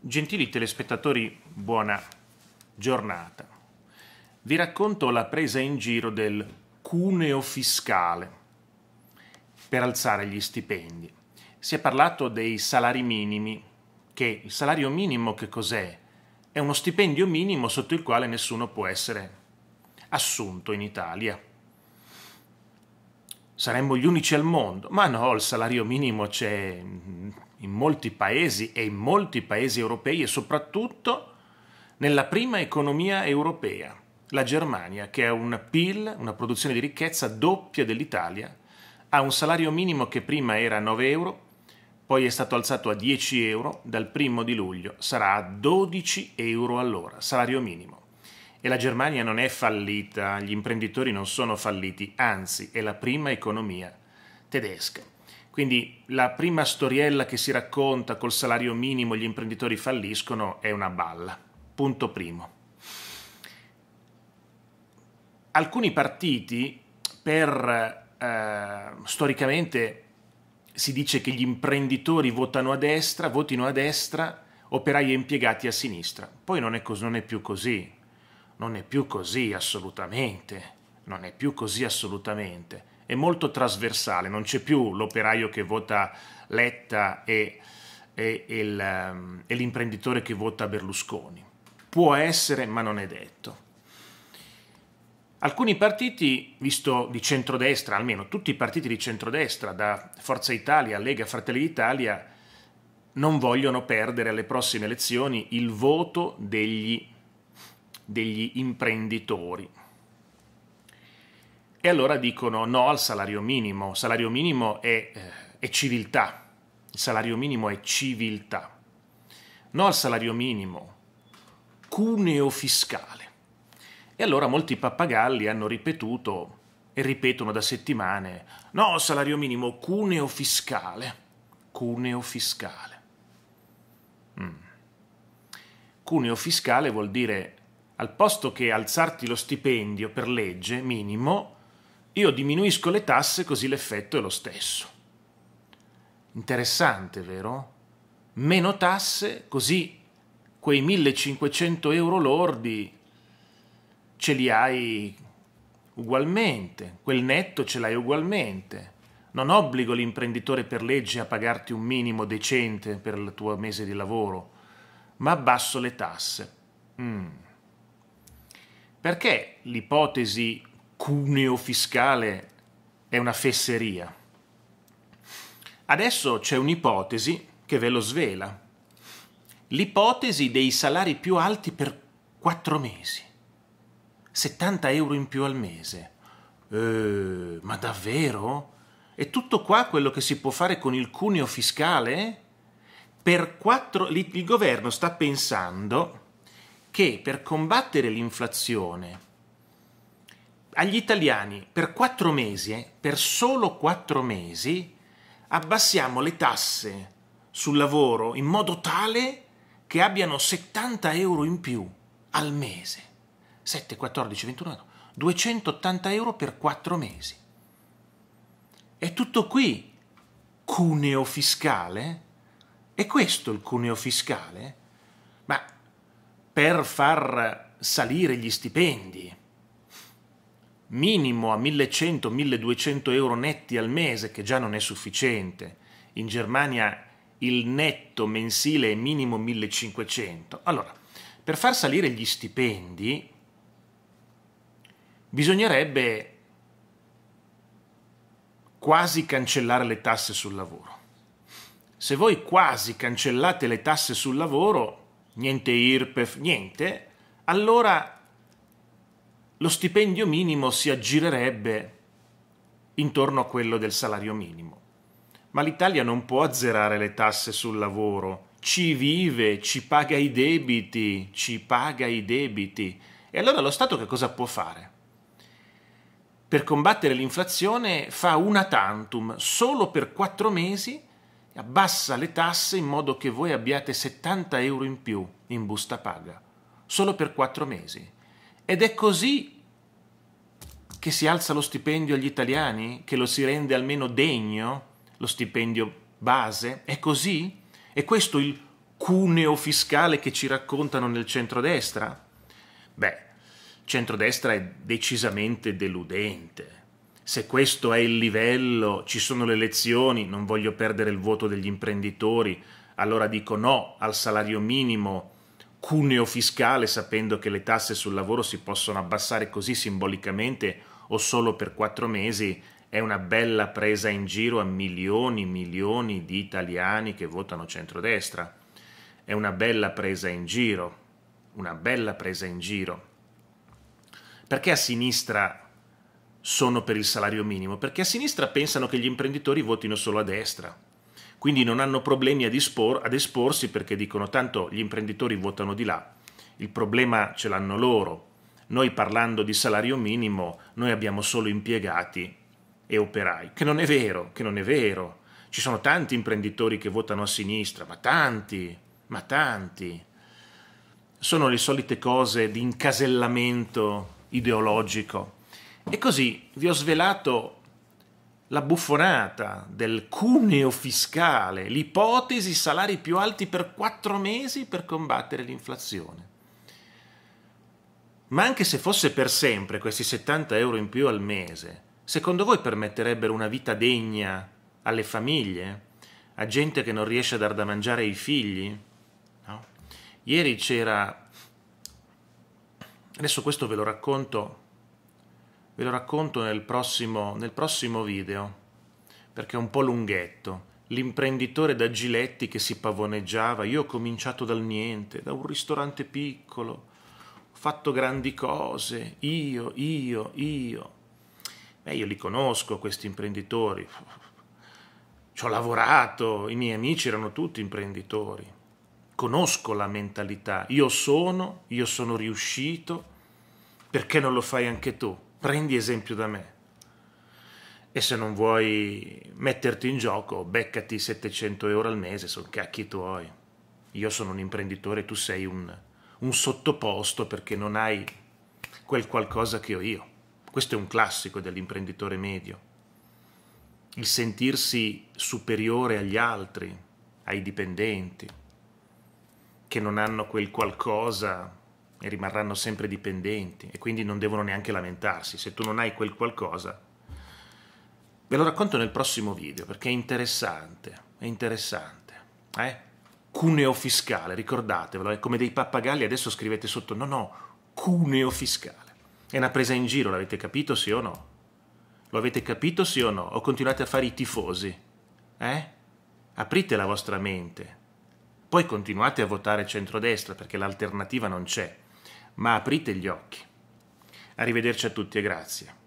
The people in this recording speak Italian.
Gentili telespettatori, buona giornata. Vi racconto la presa in giro del cuneo fiscale per alzare gli stipendi. Si è parlato dei salari minimi, che il salario minimo che cos'è? È uno stipendio minimo sotto il quale nessuno può essere assunto in Italia. Saremmo gli unici al mondo, ma no, il salario minimo c'è in molti paesi e in molti paesi europei e soprattutto nella prima economia europea, la Germania, che ha una PIL, una produzione di ricchezza doppia dell'Italia, ha un salario minimo che prima era 9 euro, poi è stato alzato a 10 euro, dal primo di luglio sarà a 12 euro all'ora, salario minimo. E la Germania non è fallita, gli imprenditori non sono falliti, anzi è la prima economia tedesca. Quindi la prima storiella che si racconta col salario minimo gli imprenditori falliscono è una balla. Punto primo. Alcuni partiti, per eh, storicamente si dice che gli imprenditori votano a destra, votino a destra, operai e impiegati a sinistra. Poi non è, cos- non è più così, non è più così assolutamente, non è più così assolutamente è molto trasversale, non c'è più l'operaio che vota Letta e, e, ehm, e l'imprenditore che vota Berlusconi. Può essere, ma non è detto. Alcuni partiti, visto di centrodestra, almeno tutti i partiti di centrodestra, da Forza Italia, Lega, Fratelli d'Italia, non vogliono perdere alle prossime elezioni il voto degli, degli imprenditori. E allora dicono no al salario minimo. Salario minimo è, eh, è civiltà. Il salario minimo è civiltà. No al salario minimo. Cuneo fiscale. E allora molti pappagalli hanno ripetuto e ripetono da settimane no al salario minimo, cuneo fiscale. Cuneo fiscale. Mm. Cuneo fiscale vuol dire al posto che alzarti lo stipendio per legge minimo, io diminuisco le tasse così l'effetto è lo stesso. Interessante, vero? Meno tasse, così quei 1500 euro lordi ce li hai ugualmente, quel netto ce l'hai ugualmente. Non obbligo l'imprenditore per legge a pagarti un minimo decente per il tuo mese di lavoro, ma abbasso le tasse. Mm. Perché l'ipotesi cuneo fiscale è una fesseria. Adesso c'è un'ipotesi che ve lo svela. L'ipotesi dei salari più alti per quattro mesi. 70 euro in più al mese. Eh, ma davvero? È tutto qua quello che si può fare con il cuneo fiscale? Per quattro, il governo sta pensando che per combattere l'inflazione agli italiani per quattro mesi, eh, per solo quattro mesi, abbassiamo le tasse sul lavoro in modo tale che abbiano 70 euro in più al mese. 7, 14, 21, 280 euro per quattro mesi. È tutto qui, cuneo fiscale? È questo il cuneo fiscale? Ma per far salire gli stipendi, minimo a 1100-1200 euro netti al mese, che già non è sufficiente. In Germania il netto mensile è minimo 1500. Allora, per far salire gli stipendi bisognerebbe quasi cancellare le tasse sul lavoro. Se voi quasi cancellate le tasse sul lavoro, niente IRPEF, niente, allora lo stipendio minimo si aggirerebbe intorno a quello del salario minimo. Ma l'Italia non può azzerare le tasse sul lavoro, ci vive, ci paga i debiti, ci paga i debiti. E allora lo Stato che cosa può fare? Per combattere l'inflazione fa una tantum, solo per quattro mesi abbassa le tasse in modo che voi abbiate 70 euro in più in busta paga, solo per quattro mesi. Ed è così che si alza lo stipendio agli italiani, che lo si rende almeno degno, lo stipendio base? È così? È questo il cuneo fiscale che ci raccontano nel centrodestra? Beh, centrodestra è decisamente deludente. Se questo è il livello, ci sono le elezioni, non voglio perdere il voto degli imprenditori, allora dico no al salario minimo, cuneo fiscale sapendo che le tasse sul lavoro si possono abbassare così simbolicamente o solo per quattro mesi è una bella presa in giro a milioni e milioni di italiani che votano centrodestra. È una bella presa in giro, una bella presa in giro. Perché a sinistra sono per il salario minimo? Perché a sinistra pensano che gli imprenditori votino solo a destra quindi non hanno problemi ad, espor, ad esporsi perché dicono tanto gli imprenditori votano di là, il problema ce l'hanno loro, noi parlando di salario minimo, noi abbiamo solo impiegati e operai, che non è vero, che non è vero. Ci sono tanti imprenditori che votano a sinistra, ma tanti, ma tanti. Sono le solite cose di incasellamento ideologico. E così vi ho svelato la buffonata del cuneo fiscale, l'ipotesi salari più alti per quattro mesi per combattere l'inflazione. Ma anche se fosse per sempre questi 70 euro in più al mese, secondo voi permetterebbero una vita degna alle famiglie? A gente che non riesce a dar da mangiare ai figli? No? Ieri c'era... Adesso questo ve lo racconto ve lo racconto nel prossimo, nel prossimo video, perché è un po' lunghetto. L'imprenditore da Giletti che si pavoneggiava, io ho cominciato dal niente, da un ristorante piccolo, ho fatto grandi cose, io, io, io. Beh, io li conosco questi imprenditori, ci ho lavorato, i miei amici erano tutti imprenditori. Conosco la mentalità, io sono, io sono riuscito, perché non lo fai anche tu? prendi esempio da me. E se non vuoi metterti in gioco, beccati 700 euro al mese, sono cacchi tuoi. Io sono un imprenditore, tu sei un, un sottoposto perché non hai quel qualcosa che ho io. Questo è un classico dell'imprenditore medio. Il sentirsi superiore agli altri, ai dipendenti, che non hanno quel qualcosa e rimarranno sempre dipendenti e quindi non devono neanche lamentarsi se tu non hai quel qualcosa. Ve lo racconto nel prossimo video perché è interessante, è interessante. Eh? Cuneo fiscale, ricordatevelo, è come dei pappagalli, adesso scrivete sotto, no no, cuneo fiscale. È una presa in giro, l'avete capito sì o no? Lo avete capito sì o no? O continuate a fare i tifosi? Eh? Aprite la vostra mente, poi continuate a votare centrodestra perché l'alternativa non c'è ma aprite gli occhi. Arrivederci a tutti e grazie.